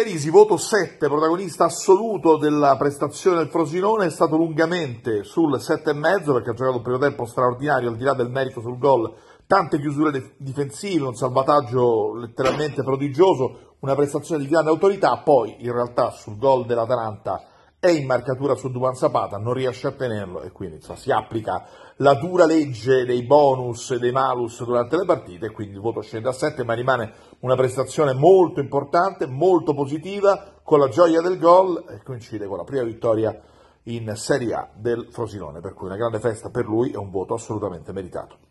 Monterisi, voto 7, protagonista assoluto della prestazione del Frosinone, è stato lungamente sul 7,5 perché ha giocato un primo tempo straordinario, al di là del merito sul gol, tante chiusure difensive, un salvataggio letteralmente prodigioso, una prestazione di grande autorità, poi in realtà sul gol dell'Atalanta è in marcatura su Duan Zapata, non riesce a tenerlo e quindi insomma, si applica la dura legge dei bonus e dei malus durante le partite e quindi il voto scende a 7 ma rimane una prestazione molto importante, molto positiva, con la gioia del gol e coincide con la prima vittoria in Serie A del Frosinone, per cui una grande festa per lui e un voto assolutamente meritato.